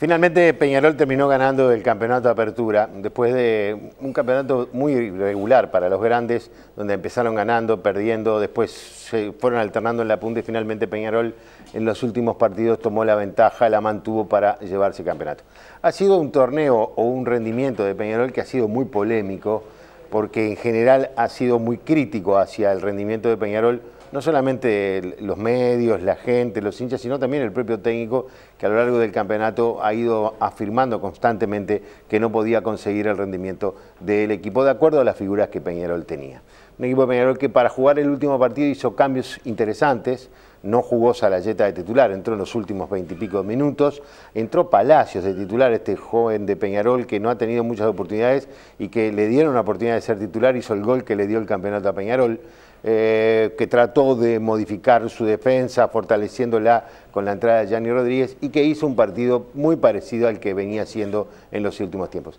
Finalmente Peñarol terminó ganando el campeonato de apertura, después de un campeonato muy irregular para los grandes, donde empezaron ganando, perdiendo, después se fueron alternando en la punta y finalmente Peñarol en los últimos partidos tomó la ventaja, la mantuvo para llevarse el campeonato. Ha sido un torneo o un rendimiento de Peñarol que ha sido muy polémico, porque en general ha sido muy crítico hacia el rendimiento de Peñarol no solamente los medios, la gente, los hinchas, sino también el propio técnico que a lo largo del campeonato ha ido afirmando constantemente que no podía conseguir el rendimiento del equipo de acuerdo a las figuras que Peñarol tenía. Un equipo de Peñarol que para jugar el último partido hizo cambios interesantes, no jugó Salayeta de titular, entró en los últimos veintipico minutos, entró Palacios de titular, este joven de Peñarol que no ha tenido muchas oportunidades y que le dieron la oportunidad de ser titular, hizo el gol que le dio el campeonato a Peñarol. Eh, que trató de modificar su defensa, fortaleciéndola con la entrada de Gianni Rodríguez y que hizo un partido muy parecido al que venía haciendo en los últimos tiempos.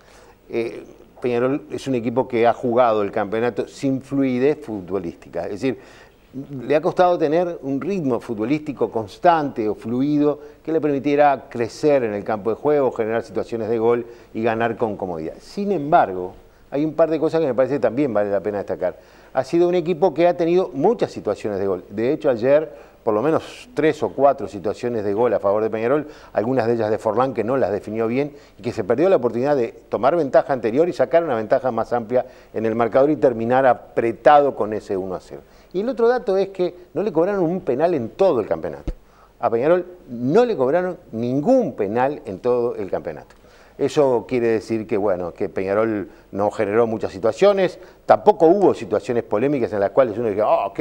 Eh, Peñarol es un equipo que ha jugado el campeonato sin fluidez futbolística, es decir, le ha costado tener un ritmo futbolístico constante o fluido que le permitiera crecer en el campo de juego, generar situaciones de gol y ganar con comodidad. Sin embargo, hay un par de cosas que me parece también vale la pena destacar ha sido un equipo que ha tenido muchas situaciones de gol. De hecho, ayer por lo menos tres o cuatro situaciones de gol a favor de Peñarol, algunas de ellas de Forlán que no las definió bien y que se perdió la oportunidad de tomar ventaja anterior y sacar una ventaja más amplia en el marcador y terminar apretado con ese 1 a 0. Y el otro dato es que no le cobraron un penal en todo el campeonato. A Peñarol no le cobraron ningún penal en todo el campeonato. Eso quiere decir que, bueno, que Peñarol no generó muchas situaciones, tampoco hubo situaciones polémicas en las cuales uno diga, ah,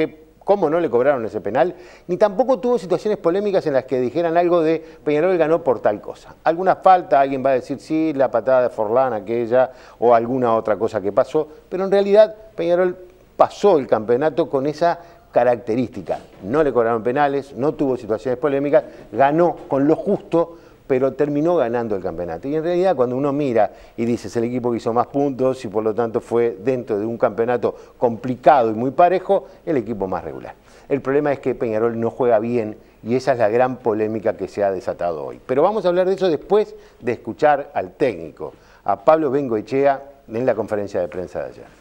cómo no le cobraron ese penal, ni tampoco tuvo situaciones polémicas en las que dijeran algo de Peñarol ganó por tal cosa. Alguna falta, alguien va a decir sí, la patada de Forlán aquella o alguna otra cosa que pasó, pero en realidad Peñarol pasó el campeonato con esa característica. No le cobraron penales, no tuvo situaciones polémicas, ganó con lo justo pero terminó ganando el campeonato. Y en realidad cuando uno mira y dice es el equipo que hizo más puntos y por lo tanto fue dentro de un campeonato complicado y muy parejo, el equipo más regular. El problema es que Peñarol no juega bien y esa es la gran polémica que se ha desatado hoy. Pero vamos a hablar de eso después de escuchar al técnico, a Pablo Bengoechea en la conferencia de prensa de ayer.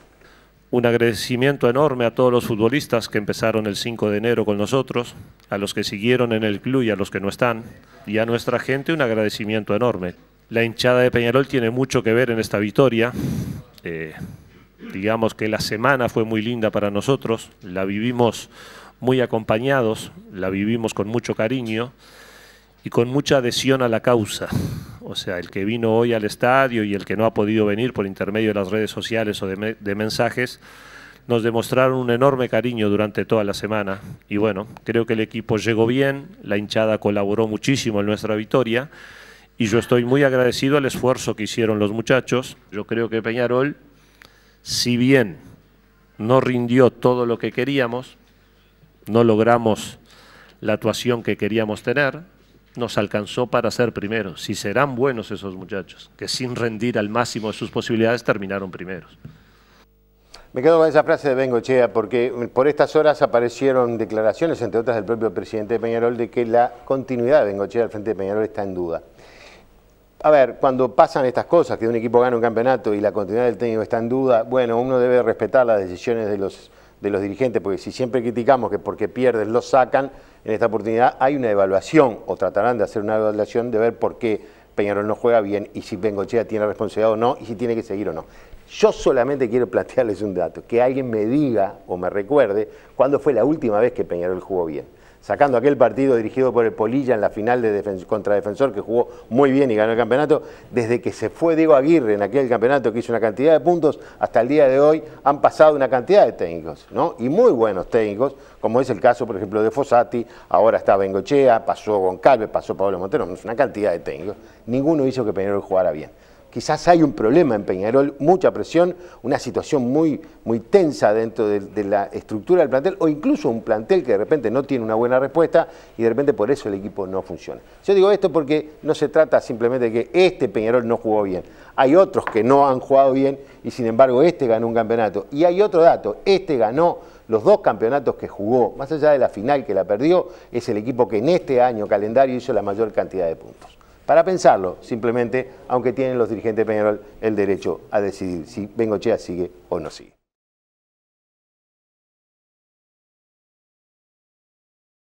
Un agradecimiento enorme a todos los futbolistas que empezaron el 5 de enero con nosotros, a los que siguieron en el club y a los que no están, y a nuestra gente un agradecimiento enorme. La hinchada de Peñarol tiene mucho que ver en esta victoria. Eh, digamos que la semana fue muy linda para nosotros, la vivimos muy acompañados, la vivimos con mucho cariño y con mucha adhesión a la causa. O sea, el que vino hoy al estadio y el que no ha podido venir por intermedio de las redes sociales o de, mensajes, nos demostraron un enorme cariño durante toda la semana. Y bueno, creo que el equipo llegó bien, la hinchada colaboró muchísimo en nuestra victoria. Y yo estoy muy agradecido al esfuerzo que hicieron los muchachos. Yo creo que Peñarol, si bien no rindió todo lo que queríamos, no logramos la actuación que queríamos tener, nos alcanzó para ser primeros. Si serán buenos esos muchachos, que sin rendir al máximo de sus posibilidades terminaron primeros. Me quedo con esa frase de Bengochea porque por estas horas aparecieron declaraciones, entre otras del propio presidente Peñarol, de que la continuidad de Bengochea al frente de Peñarol está en duda. A ver, cuando pasan estas cosas, que un equipo gana un campeonato y la continuidad del técnico está en duda, bueno, uno debe respetar las decisiones de los de los dirigentes, porque si siempre criticamos que porque pierden los sacan, en esta oportunidad hay una evaluación, o tratarán de hacer una evaluación de ver por qué Peñarol no juega bien y si Bengochea tiene responsabilidad o no y si tiene que seguir o no. Yo solamente quiero plantearles un dato, que alguien me diga o me recuerde cuándo fue la última vez que Peñarol jugó bien sacando aquel partido dirigido por el Polilla en la final de contradefensor contra Defensor, que jugó muy bien y ganó el campeonato, desde que se fue Diego Aguirre en aquel campeonato que hizo una cantidad de puntos, hasta el día de hoy han pasado una cantidad de técnicos, ¿no? Y muy buenos técnicos, como es el caso, por ejemplo, de Fossati, ahora está Bengochea, pasó Goncalves, pasó Pablo Montero, una cantidad de técnicos. Ninguno hizo que Peñarol jugara bien quizás hay un problema en Peñarol, mucha presión, una situación muy, muy tensa dentro de, de, la estructura del plantel o incluso un plantel que de repente no tiene una buena respuesta y de repente por eso el equipo no funciona. Yo digo esto porque no se trata simplemente de que este Peñarol no jugó bien, hay otros que no han jugado bien y sin embargo este ganó un campeonato. Y hay otro dato, este ganó los dos campeonatos que jugó, más allá de la final que la perdió, es el equipo que en este año calendario hizo la mayor cantidad de puntos para pensarlo, simplemente, aunque tienen los dirigentes de Peñarol el derecho a decidir si Bengochea sigue o no sigue.